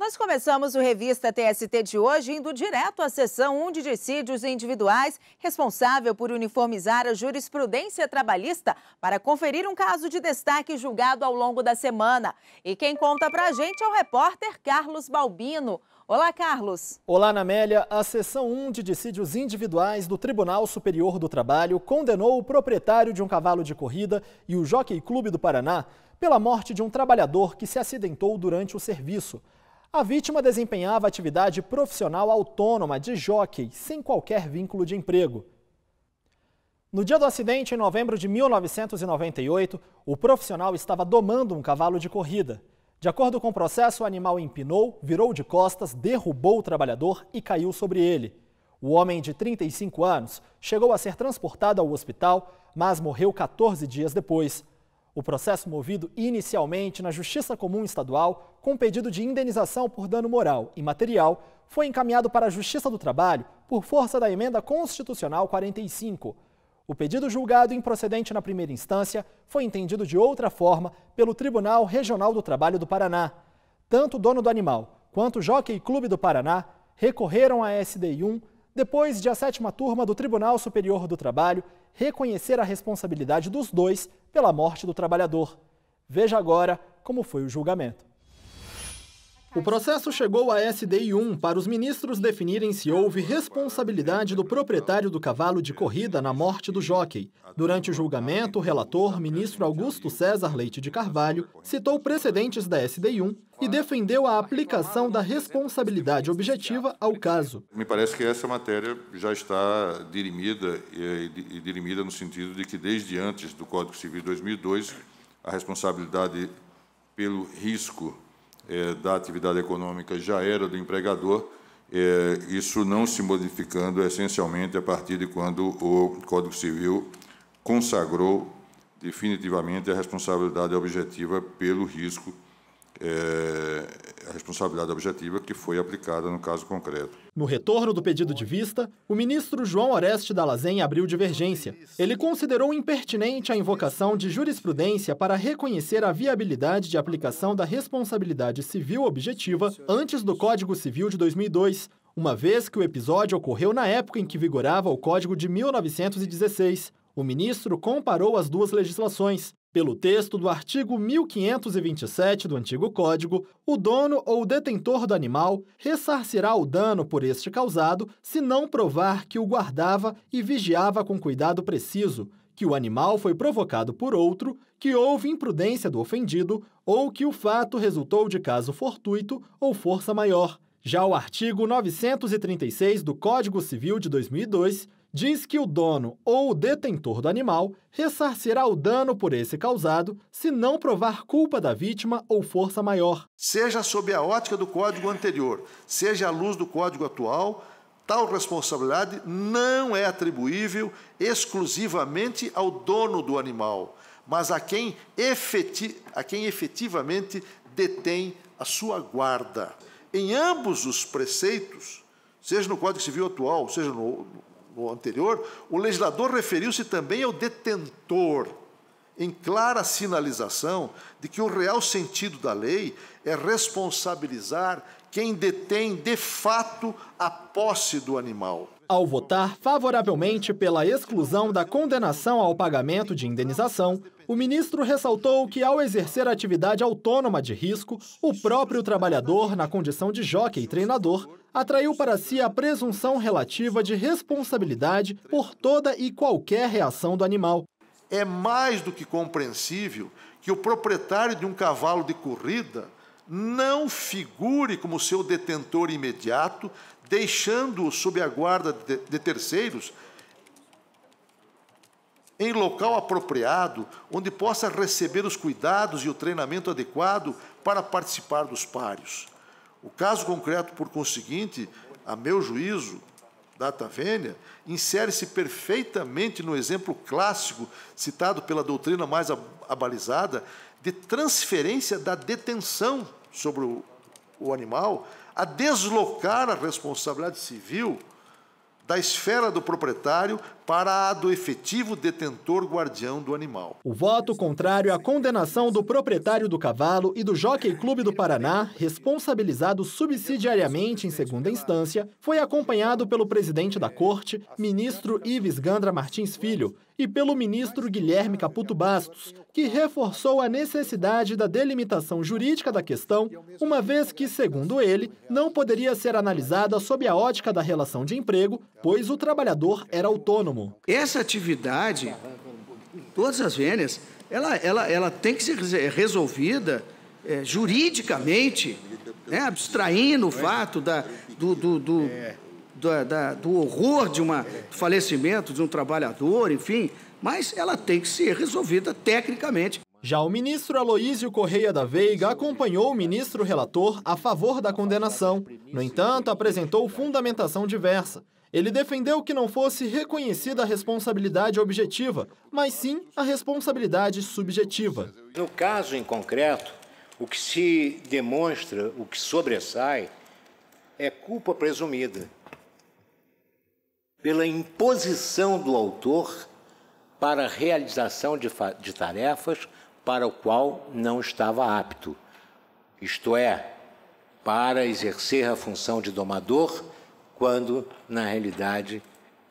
Nós começamos o Revista TST de hoje indo direto à sessão 1 de dissídios individuais, responsável por uniformizar a jurisprudência trabalhista para conferir um caso de destaque julgado ao longo da semana. E quem conta pra gente é o repórter Carlos Balbino. Olá, Carlos. Olá, Namélia. A sessão 1 de dissídios individuais do Tribunal Superior do Trabalho condenou o proprietário de um cavalo de corrida e o Jockey Clube do Paraná pela morte de um trabalhador que se acidentou durante o serviço. A vítima desempenhava atividade profissional autônoma de jockey, sem qualquer vínculo de emprego. No dia do acidente, em novembro de 1998, o profissional estava domando um cavalo de corrida. De acordo com o processo, o animal empinou, virou de costas, derrubou o trabalhador e caiu sobre ele. O homem de 35 anos chegou a ser transportado ao hospital, mas morreu 14 dias depois. O processo movido inicialmente na Justiça Comum Estadual, com pedido de indenização por dano moral e material, foi encaminhado para a Justiça do Trabalho por força da Emenda Constitucional 45. O pedido julgado improcedente na primeira instância foi entendido de outra forma pelo Tribunal Regional do Trabalho do Paraná. Tanto o dono do animal quanto o Jockey Clube do Paraná recorreram à SDI1 depois de a sétima turma do Tribunal Superior do Trabalho reconhecer a responsabilidade dos dois pela morte do trabalhador. Veja agora como foi o julgamento. O processo chegou à SDI1 para os ministros definirem se houve responsabilidade do proprietário do cavalo de corrida na morte do jockey. Durante o julgamento, o relator, ministro Augusto César Leite de Carvalho, citou precedentes da SDI1 e defendeu a aplicação da responsabilidade objetiva ao caso. Me parece que essa matéria já está dirimida, e dirimida no sentido de que, desde antes do Código Civil 2002, a responsabilidade pelo risco é, da atividade econômica já era do empregador, é, isso não se modificando essencialmente a partir de quando o Código Civil consagrou definitivamente a responsabilidade objetiva pelo risco é, responsabilidade objetiva que foi aplicada no caso concreto. No retorno do pedido de vista, o ministro João Oreste Dalazen abriu divergência. Ele considerou impertinente a invocação de jurisprudência para reconhecer a viabilidade de aplicação da responsabilidade civil objetiva antes do Código Civil de 2002, uma vez que o episódio ocorreu na época em que vigorava o Código de 1916. O ministro comparou as duas legislações, pelo texto do artigo 1527 do antigo Código, o dono ou detentor do animal ressarcirá o dano por este causado se não provar que o guardava e vigiava com cuidado preciso, que o animal foi provocado por outro, que houve imprudência do ofendido ou que o fato resultou de caso fortuito ou força maior. Já o artigo 936 do Código Civil de 2002 diz que o dono ou o detentor do animal ressarcirá o dano por esse causado se não provar culpa da vítima ou força maior. Seja sob a ótica do código anterior, seja à luz do código atual, tal responsabilidade não é atribuível exclusivamente ao dono do animal, mas a quem, efeti a quem efetivamente detém a sua guarda. Em ambos os preceitos, seja no Código Civil atual, seja no, no anterior, o legislador referiu-se também ao detentor em clara sinalização de que o real sentido da lei é responsabilizar quem detém de fato a posse do animal. Ao votar favoravelmente pela exclusão da condenação ao pagamento de indenização, o ministro ressaltou que, ao exercer atividade autônoma de risco, o próprio trabalhador, na condição de jockey e treinador, atraiu para si a presunção relativa de responsabilidade por toda e qualquer reação do animal, é mais do que compreensível que o proprietário de um cavalo de corrida não figure como seu detentor imediato, deixando-o sob a guarda de terceiros em local apropriado, onde possa receber os cuidados e o treinamento adequado para participar dos páreos. O caso concreto, por conseguinte, a meu juízo, data vênia, insere-se perfeitamente no exemplo clássico citado pela doutrina mais abalizada de transferência da detenção sobre o, o animal a deslocar a responsabilidade civil da esfera do proprietário para a do efetivo detentor guardião do animal. O voto contrário à condenação do proprietário do cavalo e do Jockey Clube do Paraná, responsabilizado subsidiariamente em segunda instância, foi acompanhado pelo presidente da corte, ministro Ives Gandra Martins Filho, e pelo ministro Guilherme Caputo Bastos, que reforçou a necessidade da delimitação jurídica da questão, uma vez que, segundo ele, não poderia ser analisada sob a ótica da relação de emprego, pois o trabalhador era autônomo. Como? Essa atividade, todas as vênias, ela, ela, ela tem que ser resolvida é, juridicamente, né, abstraindo o fato da, do, do, do, da, da, do horror de um falecimento de um trabalhador, enfim, mas ela tem que ser resolvida tecnicamente. Já o ministro Aloísio Correia da Veiga acompanhou o ministro relator a favor da condenação. No entanto, apresentou fundamentação diversa. Ele defendeu que não fosse reconhecida a responsabilidade objetiva, mas sim a responsabilidade subjetiva. No caso em concreto, o que se demonstra, o que sobressai, é culpa presumida pela imposição do autor para a realização de, de tarefas para o qual não estava apto, isto é, para exercer a função de domador quando, na realidade,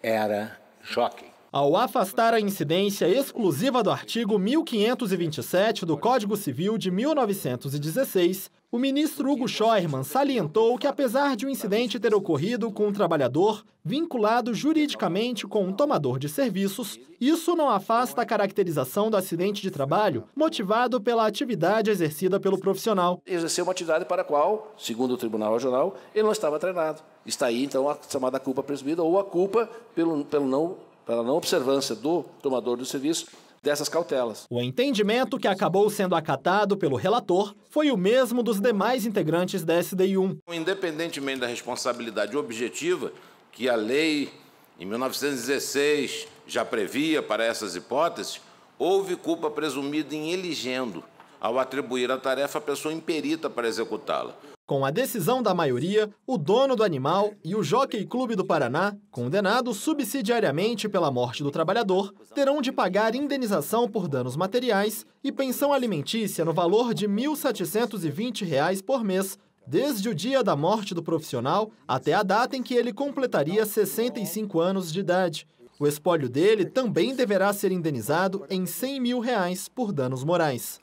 era choque ao afastar a incidência exclusiva do artigo 1527 do Código Civil de 1916, o ministro Hugo Scheuermann salientou que, apesar de o um incidente ter ocorrido com um trabalhador vinculado juridicamente com um tomador de serviços, isso não afasta a caracterização do acidente de trabalho motivado pela atividade exercida pelo profissional. Exerceu uma atividade para a qual, segundo o Tribunal Regional, ele não estava treinado. Está aí, então, a chamada culpa presumida ou a culpa pelo, pelo não pela não observância do tomador do serviço dessas cautelas. O entendimento que acabou sendo acatado pelo relator foi o mesmo dos demais integrantes da SDI1. Então, independentemente da responsabilidade objetiva que a lei em 1916 já previa para essas hipóteses, houve culpa presumida em eligendo ao atribuir a tarefa à pessoa imperita para executá-la. Com a decisão da maioria, o dono do animal e o Jockey Clube do Paraná, condenados subsidiariamente pela morte do trabalhador, terão de pagar indenização por danos materiais e pensão alimentícia no valor de R$ 1.720 por mês, desde o dia da morte do profissional até a data em que ele completaria 65 anos de idade. O espólio dele também deverá ser indenizado em R$ 100 mil reais por danos morais.